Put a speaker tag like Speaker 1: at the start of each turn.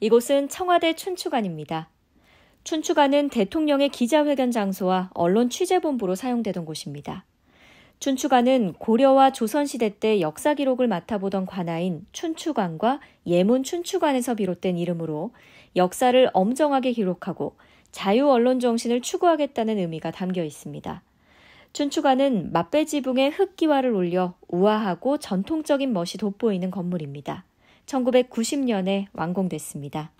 Speaker 1: 이곳은 청와대 춘추관입니다. 춘추관은 대통령의 기자회견 장소와 언론 취재본부로 사용되던 곳입니다. 춘추관은 고려와 조선시대 때 역사 기록을 맡아보던 관아인 춘추관과 예문 춘추관에서 비롯된 이름으로 역사를 엄정하게 기록하고 자유 언론 정신을 추구하겠다는 의미가 담겨 있습니다. 춘추관은 맞배 지붕에 흙기와를 올려 우아하고 전통적인 멋이 돋보이는 건물입니다. 1990년에 완공됐습니다.